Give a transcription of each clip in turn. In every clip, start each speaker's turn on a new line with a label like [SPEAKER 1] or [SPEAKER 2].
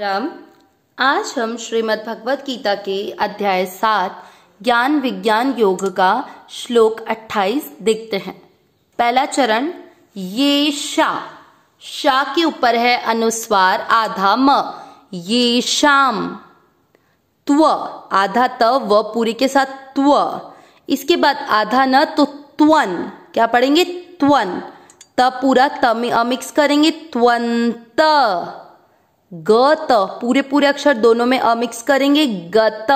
[SPEAKER 1] राम आज हम श्रीमद् भगवत गीता के अध्याय सात ज्ञान विज्ञान योग का श्लोक अट्ठाईस देखते हैं पहला चरण ये शा शा के ऊपर है अनुस्वार आधा म ये शाम त्व आधा त व पूरी के साथ त्व इसके बाद आधा न तो त्वन क्या पढ़ेंगे त्वन त पूरा त में अमिक्स करेंगे त्वंत गत पूरे पूरे अक्षर दोनों में अमिक्स करेंगे गत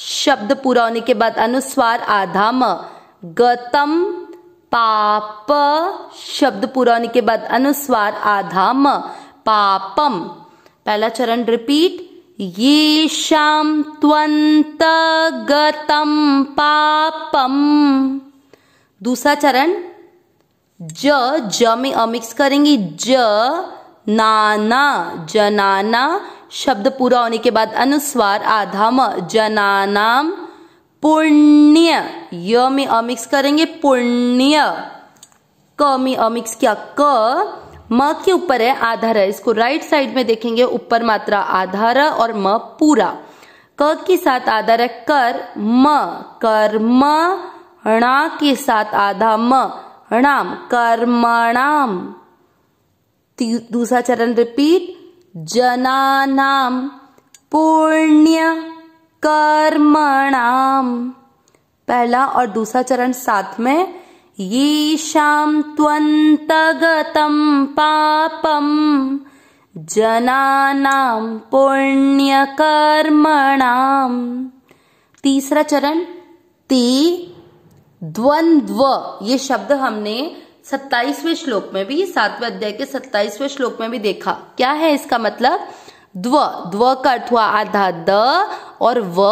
[SPEAKER 1] शब्द पूरा होने के बाद अनुस्वार आधा म गतम पाप शब्द पूरा होने के बाद अनुस्वार आधा म पापम पहला चरण रिपीट ये शाम त्वंत गतम पापम दूसरा चरण ज ज में अमिक्स करेंगे ज नाना जनाना शब्द पूरा होने के बाद अनुस्वार आधाम जनानाम पुण्य य में अमिक्स करेंगे पुण्य क में अमिक्स किया क म के ऊपर है आधार है इसको राइट साइड में देखेंगे ऊपर मात्रा आधार और म पूरा क के साथ आधार है कर म कर्म णा के साथ आधा म णाम कर्मणाम दूसरा चरण रिपीट जनानाम पुण्य कर्मणाम पहला और दूसरा चरण साथ में ये शाम त्वंतगतम पापम जनानाम पुण्य कर्मणाम तीसरा चरण ती द्वंद्व ये शब्द हमने सत्ताईसवें श्लोक में भी सातवें अध्याय के सत्ताईसवें श्लोक में भी देखा क्या है इसका मतलब द्व द्व का अर्थ हुआ आधा द और व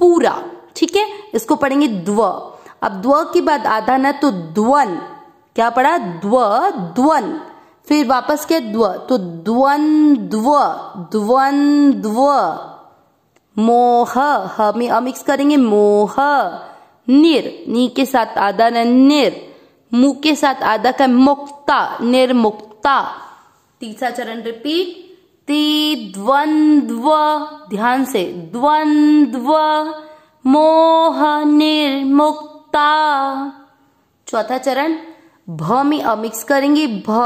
[SPEAKER 1] पूरा ठीक है इसको पढ़ेंगे द्व अब द्व के बाद आधा न तो द्वन क्या पढ़ा द्व द्वन फिर वापस क्या द्व तो द्वन द्व द्वन द्व मोह हमें अमिक्स करेंगे मोह निर नी के साथ आधा न निर मुंह के साथ आधा का मुक्ता निर्मुक्ता तीसरा चरण रिपीट ती द्वंद्व ध्यान से द्वंद्व मोह निर्मुक्ता चौथा चरण भ में अमिक्स करेंगे भ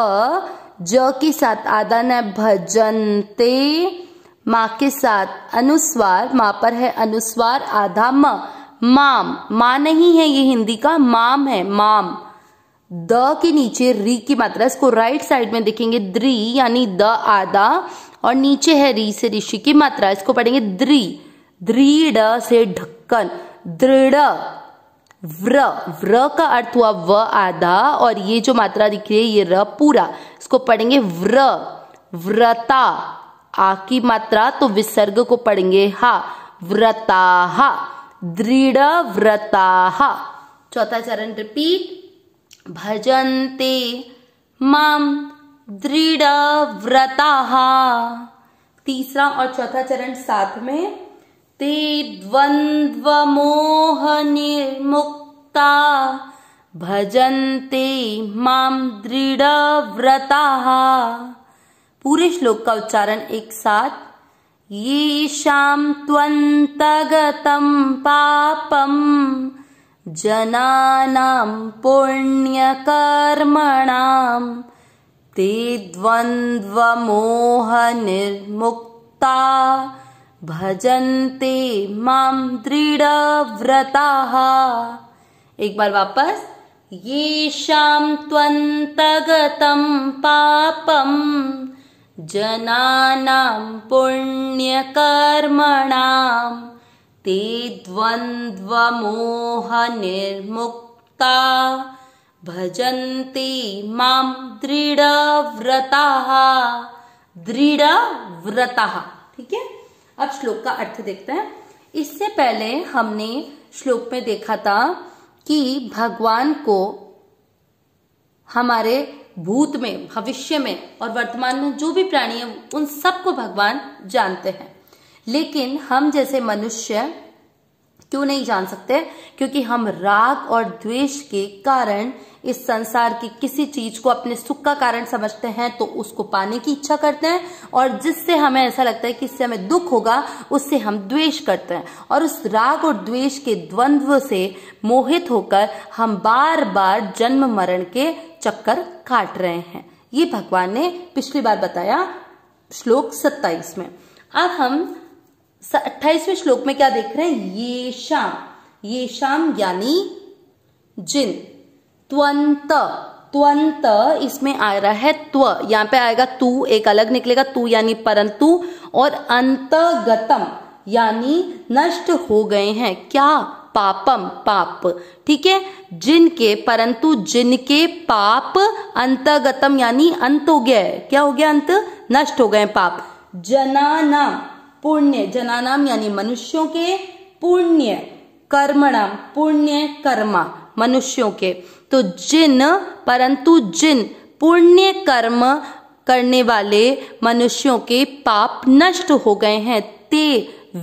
[SPEAKER 1] ज के साथ आदान है भजनते माँ के साथ अनुस्वार माँ पर है अनुस्वार आधा म माम माँ नहीं है ये हिंदी का माम है माम द के नीचे री की मात्रा इसको राइट साइड में देखेंगे द्री यानी द आधा और नीचे है री से ऋषि की मात्रा इसको पढ़ेंगे द्री दृढ़ से ढक्कन दृढ़ व्र व्र का अर्थ हुआ व आधा और ये जो मात्रा दिख रही है ये र पूरा इसको पढ़ेंगे व्र व्रता आ की मात्रा तो विसर्ग को पढ़ेंगे हा व्रता दृढ़ व्रता चौथा चरण रिपीट भजन्ते दृढ़ व्रता तीसरा और चौथा चरण साथ में ते द्वंद्व मोह निर्मुक्ता भजन्ते माम व्रता पूरे श्लोक का उच्चारण एक साथ ये शाम त्वंतगतम पापम जनानां पुण्यकर्मणां ते द्वन्द्वमोहनिर्मुक्ता भजन्ते मां दृढव्रताः एक बार वापस येषां त्वन्तगतं पापं जनानां पुण्यकर्मणाम् ते निर्मुक्ता भजन्ति मां दृढव्रताः दृढव्रताः ठीक है अब श्लोक का अर्थ देखते हैं इससे पहले हमने श्लोक में देखा था कि भगवान को हमारे भूत में भविष्य में और वर्तमान में जो भी प्राणी है उन सबको भगवान जानते हैं लेकिन हम जैसे मनुष्य क्यों नहीं जान सकते क्योंकि हम राग और द्वेष के कारण इस संसार की किसी चीज को अपने सुख का कारण समझते हैं तो उसको पाने की इच्छा करते हैं और जिससे हमें ऐसा लगता है कि इससे हमें दुख होगा उससे हम द्वेष करते हैं और उस राग और द्वेष के द्वंद्व से मोहित होकर हम बार बार जन्म मरण के चक्कर काट रहे हैं ये भगवान ने पिछली बार बताया श्लोक सत्ताईस में अब हम अट्ठाईसवें श्लोक में क्या देख रहे हैं ये शाम ये शाम यानी जिन त्वंत त्वंत इसमें आ रहा है त्व यहां पे आएगा तू एक अलग निकलेगा तू यानी परंतु और अंतगतम यानी नष्ट हो गए हैं क्या पापम पाप ठीक है जिनके परंतु जिनके पाप अंतगतम यानी अंत हो गया है क्या हो गया अंत नष्ट हो गए पाप जनाना पुण्य जनानाम यानी मनुष्यों के पुण्य कर्मणाम पुण्य कर्मा मनुष्यों के तो जिन परंतु जिन पुण्य कर्म करने वाले मनुष्यों के पाप नष्ट हो गए हैं ते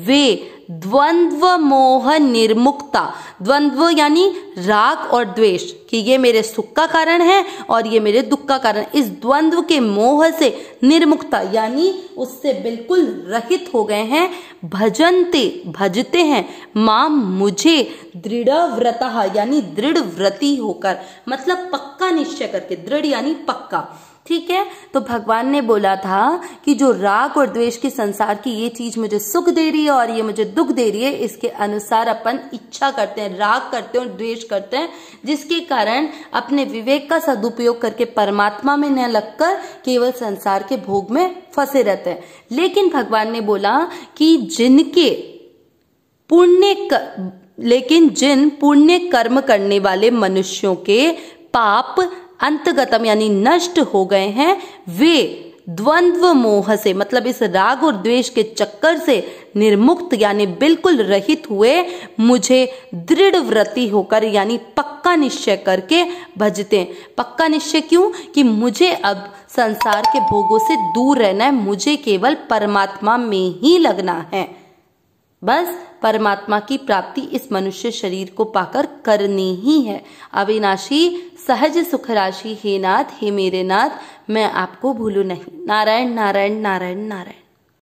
[SPEAKER 1] वे द्वंद्व मोह निर्मुक्ता द्वंद्व यानी राग और द्वेष कि ये मेरे सुख का कारण है और ये मेरे दुख का कारण इस द्वंद्व के मोह से निर्मुक्ता यानी उससे बिल्कुल रहित हो गए हैं भजनते भजते हैं माम मुझे दृढ़ व्रता यानी दृढ़ व्रति होकर मतलब पक्का निश्चय करके दृढ़ यानी पक्का ठीक है तो भगवान ने बोला था कि जो राग और द्वेष के संसार की ये चीज मुझे सुख दे रही है और ये मुझे दुख दे रही है इसके अनुसार अपन इच्छा करते हैं राग करते हैं और द्वेष करते हैं जिसके कारण अपने विवेक का सदुपयोग करके परमात्मा में न लगकर केवल संसार के भोग में फंसे रहते हैं लेकिन भगवान ने बोला कि जिनके पुण्य लेकिन जिन पुण्य कर्म करने वाले मनुष्यों के पाप अंतगतम यानी नष्ट हो गए हैं वे द्वंद्व मोह से मतलब इस राग और द्वेष के चक्कर से निर्मुक्त यानी बिल्कुल रहित हुए मुझे दृढ़ व्रति होकर यानी पक्का निश्चय करके भजते पक्का निश्चय क्यों कि मुझे अब संसार के भोगों से दूर रहना है मुझे केवल परमात्मा में ही लगना है बस परमात्मा की प्राप्ति इस मनुष्य शरीर को पाकर करनी ही है अविनाशी सहज सुख राशि हे नाथ हे मेरे नाथ मैं आपको भूलू नहीं नारायण नारायण नारायण नारायण